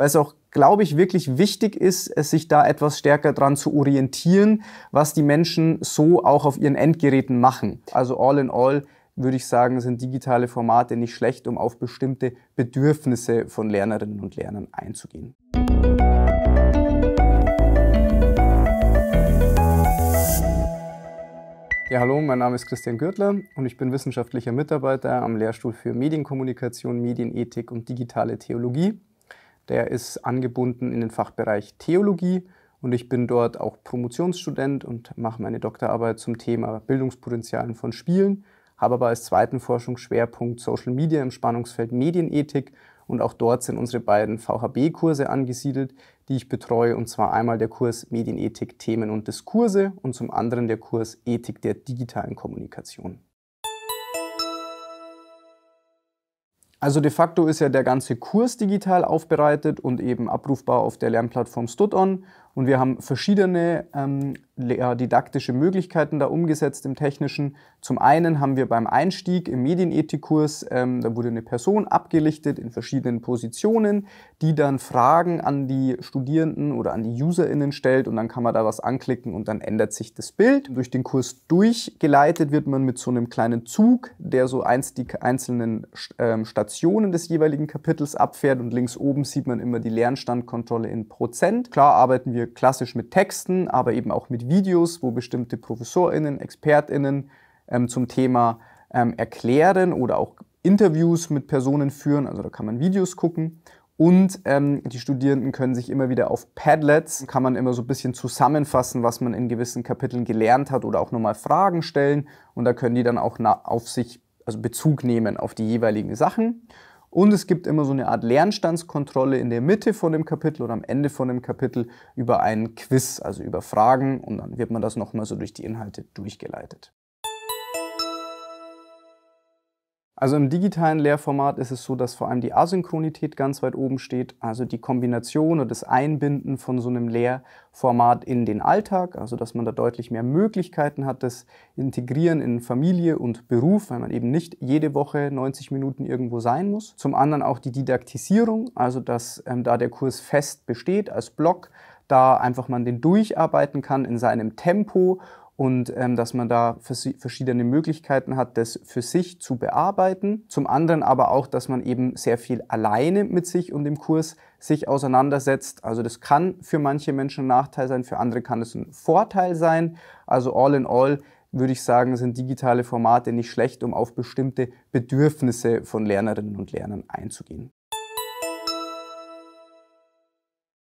weil es auch, glaube ich, wirklich wichtig ist, es sich da etwas stärker dran zu orientieren, was die Menschen so auch auf ihren Endgeräten machen. Also all in all würde ich sagen, sind digitale Formate nicht schlecht, um auf bestimmte Bedürfnisse von Lernerinnen und Lernern einzugehen. Ja, hallo, mein Name ist Christian Gürtler und ich bin wissenschaftlicher Mitarbeiter am Lehrstuhl für Medienkommunikation, Medienethik und digitale Theologie der ist angebunden in den Fachbereich Theologie und ich bin dort auch Promotionsstudent und mache meine Doktorarbeit zum Thema Bildungspotenzialen von Spielen, habe aber als zweiten Forschungsschwerpunkt Social Media im Spannungsfeld Medienethik und auch dort sind unsere beiden VHB-Kurse angesiedelt, die ich betreue, und zwar einmal der Kurs Medienethik, Themen und Diskurse und zum anderen der Kurs Ethik der digitalen Kommunikation. Also de facto ist ja der ganze Kurs digital aufbereitet und eben abrufbar auf der Lernplattform StudOn. Und wir haben verschiedene ähm, didaktische Möglichkeiten da umgesetzt im Technischen. Zum einen haben wir beim Einstieg im Medienethikkurs, ähm, da wurde eine Person abgelichtet in verschiedenen Positionen, die dann Fragen an die Studierenden oder an die UserInnen stellt und dann kann man da was anklicken und dann ändert sich das Bild. Durch den Kurs durchgeleitet wird man mit so einem kleinen Zug, der so eins die einzelnen ähm, Stationen des jeweiligen Kapitels abfährt und links oben sieht man immer die Lernstandkontrolle in Prozent. Klar arbeiten wir klassisch mit Texten, aber eben auch mit Videos, wo bestimmte ProfessorInnen, ExpertInnen ähm, zum Thema ähm, erklären oder auch Interviews mit Personen führen. Also da kann man Videos gucken. Und ähm, die Studierenden können sich immer wieder auf Padlets, kann man immer so ein bisschen zusammenfassen, was man in gewissen Kapiteln gelernt hat oder auch nochmal Fragen stellen. Und da können die dann auch auf sich, also Bezug nehmen auf die jeweiligen Sachen. Und es gibt immer so eine Art Lernstandskontrolle in der Mitte von dem Kapitel oder am Ende von dem Kapitel über einen Quiz, also über Fragen. Und dann wird man das nochmal so durch die Inhalte durchgeleitet. Also im digitalen Lehrformat ist es so, dass vor allem die Asynchronität ganz weit oben steht, also die Kombination und das Einbinden von so einem Lehrformat in den Alltag, also dass man da deutlich mehr Möglichkeiten hat, das Integrieren in Familie und Beruf, weil man eben nicht jede Woche 90 Minuten irgendwo sein muss. Zum anderen auch die Didaktisierung, also dass ähm, da der Kurs fest besteht als Block, da einfach man den durcharbeiten kann in seinem Tempo und ähm, dass man da verschiedene Möglichkeiten hat, das für sich zu bearbeiten. Zum anderen aber auch, dass man eben sehr viel alleine mit sich und dem Kurs sich auseinandersetzt. Also das kann für manche Menschen ein Nachteil sein, für andere kann es ein Vorteil sein. Also all in all würde ich sagen, sind digitale Formate nicht schlecht, um auf bestimmte Bedürfnisse von Lernerinnen und Lernern einzugehen.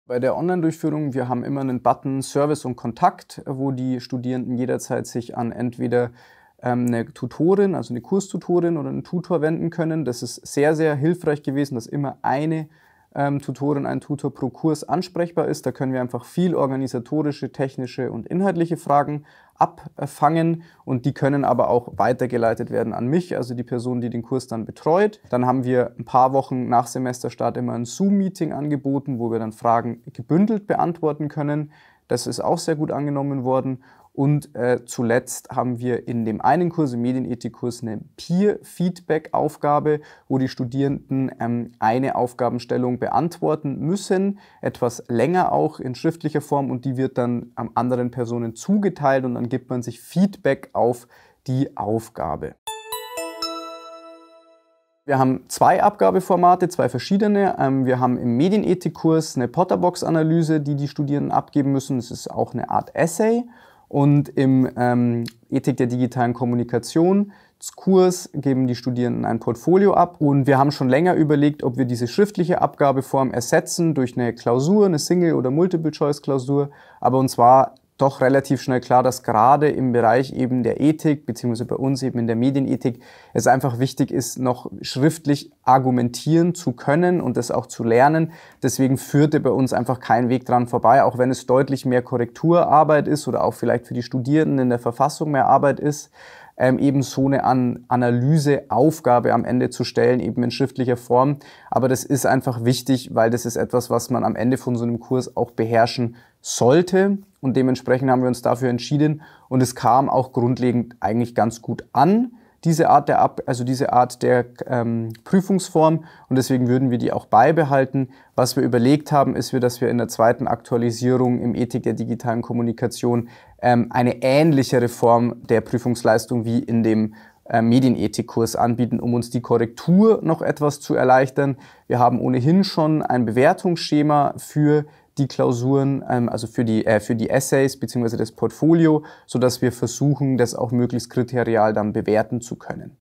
Bei der Online-Durchführung, wir haben immer einen Button Service und Kontakt, wo die Studierenden jederzeit sich an entweder ähm, eine Tutorin, also eine Kurstutorin oder einen Tutor wenden können. Das ist sehr, sehr hilfreich gewesen, dass immer eine ähm, Tutorin, ein Tutor pro Kurs ansprechbar ist. Da können wir einfach viel organisatorische, technische und inhaltliche Fragen abfangen und die können aber auch weitergeleitet werden an mich, also die Person, die den Kurs dann betreut. Dann haben wir ein paar Wochen nach Semesterstart immer ein Zoom-Meeting angeboten, wo wir dann Fragen gebündelt beantworten können. Das ist auch sehr gut angenommen worden. Und äh, zuletzt haben wir in dem einen Kurs, im Medienethikkurs, eine Peer-Feedback-Aufgabe, wo die Studierenden ähm, eine Aufgabenstellung beantworten müssen, etwas länger auch in schriftlicher Form und die wird dann ähm, anderen Personen zugeteilt und dann gibt man sich Feedback auf die Aufgabe. Wir haben zwei Abgabeformate, zwei verschiedene. Ähm, wir haben im Medienethikkurs eine Potterbox-Analyse, die die Studierenden abgeben müssen. Es ist auch eine Art Essay. Und im ähm, Ethik der digitalen Kommunikation Kurs geben die Studierenden ein Portfolio ab und wir haben schon länger überlegt, ob wir diese schriftliche Abgabeform ersetzen durch eine Klausur, eine Single- oder Multiple-Choice-Klausur, aber uns war doch relativ schnell klar, dass gerade im Bereich eben der Ethik, beziehungsweise bei uns eben in der Medienethik, es einfach wichtig ist, noch schriftlich argumentieren zu können und das auch zu lernen. Deswegen führte bei uns einfach kein Weg dran vorbei, auch wenn es deutlich mehr Korrekturarbeit ist oder auch vielleicht für die Studierenden in der Verfassung mehr Arbeit ist ähm, eben so eine An Analyseaufgabe am Ende zu stellen, eben in schriftlicher Form. Aber das ist einfach wichtig, weil das ist etwas, was man am Ende von so einem Kurs auch beherrschen sollte. Und dementsprechend haben wir uns dafür entschieden. Und es kam auch grundlegend eigentlich ganz gut an diese Art der, Ab also diese Art der ähm, Prüfungsform und deswegen würden wir die auch beibehalten. Was wir überlegt haben, ist, dass wir in der zweiten Aktualisierung im Ethik der digitalen Kommunikation ähm, eine ähnlichere Form der Prüfungsleistung wie in dem äh, Medienethikkurs anbieten, um uns die Korrektur noch etwas zu erleichtern. Wir haben ohnehin schon ein Bewertungsschema für die Klausuren, ähm, also für die, äh, für die Essays beziehungsweise das Portfolio, sodass wir versuchen, das auch möglichst kriterial dann bewerten zu können.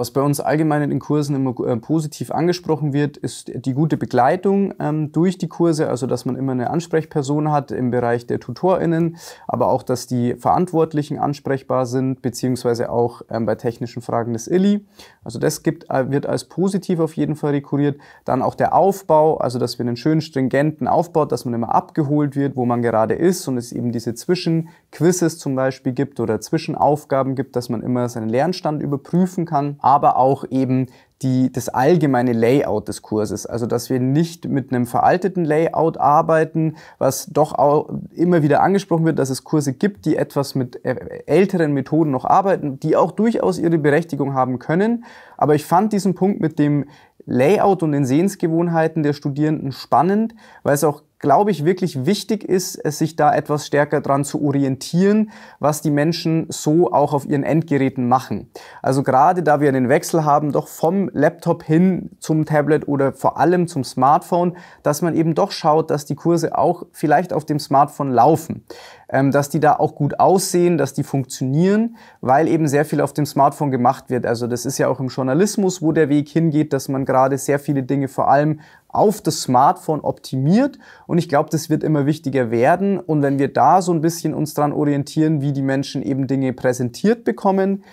Was bei uns allgemein in den Kursen immer äh, positiv angesprochen wird, ist die gute Begleitung ähm, durch die Kurse, also dass man immer eine Ansprechperson hat im Bereich der TutorInnen, aber auch, dass die Verantwortlichen ansprechbar sind, beziehungsweise auch ähm, bei technischen Fragen des ILI. Also das gibt, äh, wird als positiv auf jeden Fall rekurriert. Dann auch der Aufbau, also dass wir einen schönen stringenten Aufbau, dass man immer abgeholt wird, wo man gerade ist und es eben diese Zwischenquizzes zum Beispiel gibt oder Zwischenaufgaben gibt, dass man immer seinen Lernstand überprüfen kann aber auch eben die, das allgemeine Layout des Kurses. Also, dass wir nicht mit einem veralteten Layout arbeiten, was doch auch immer wieder angesprochen wird, dass es Kurse gibt, die etwas mit äh, älteren Methoden noch arbeiten, die auch durchaus ihre Berechtigung haben können. Aber ich fand diesen Punkt mit dem Layout und den Sehensgewohnheiten der Studierenden spannend, weil es auch glaube ich, wirklich wichtig ist, es sich da etwas stärker dran zu orientieren, was die Menschen so auch auf ihren Endgeräten machen. Also gerade da wir einen Wechsel haben, doch vom Laptop hin zum Tablet oder vor allem zum Smartphone, dass man eben doch schaut, dass die Kurse auch vielleicht auf dem Smartphone laufen, ähm, dass die da auch gut aussehen, dass die funktionieren, weil eben sehr viel auf dem Smartphone gemacht wird. Also das ist ja auch im Journalismus, wo der Weg hingeht, dass man gerade sehr viele Dinge vor allem auf das Smartphone optimiert. Und ich glaube, das wird immer wichtiger werden. Und wenn wir da so ein bisschen uns dran orientieren, wie die Menschen eben Dinge präsentiert bekommen,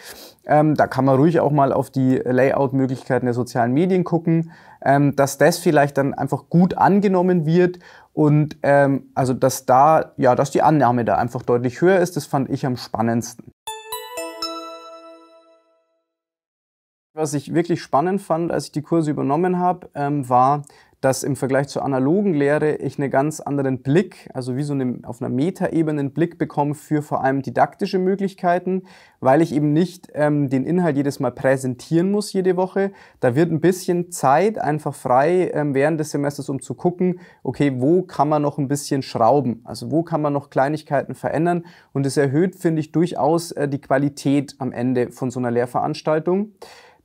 ähm, da kann man ruhig auch mal auf die Layout-Möglichkeiten der sozialen Medien gucken, ähm, dass das vielleicht dann einfach gut angenommen wird und ähm, also dass da ja, dass die Annahme da einfach deutlich höher ist. Das fand ich am spannendsten. Was ich wirklich spannend fand, als ich die Kurse übernommen habe, ähm, war, dass im Vergleich zur analogen Lehre ich einen ganz anderen Blick, also wie so eine, auf einer Metaebene einen Blick bekomme für vor allem didaktische Möglichkeiten, weil ich eben nicht ähm, den Inhalt jedes Mal präsentieren muss jede Woche. Da wird ein bisschen Zeit einfach frei ähm, während des Semesters, um zu gucken, okay, wo kann man noch ein bisschen schrauben, also wo kann man noch Kleinigkeiten verändern und es erhöht, finde ich, durchaus äh, die Qualität am Ende von so einer Lehrveranstaltung.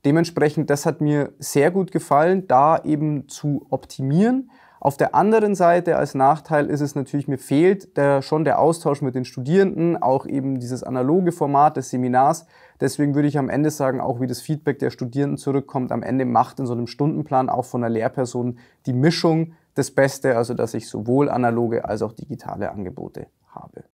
Dementsprechend, das hat mir sehr gut gefallen, da eben zu optimieren. Auf der anderen Seite als Nachteil ist es natürlich, mir fehlt der, schon der Austausch mit den Studierenden, auch eben dieses analoge Format des Seminars. Deswegen würde ich am Ende sagen, auch wie das Feedback der Studierenden zurückkommt, am Ende macht in so einem Stundenplan auch von der Lehrperson die Mischung das Beste, also dass ich sowohl analoge als auch digitale Angebote habe.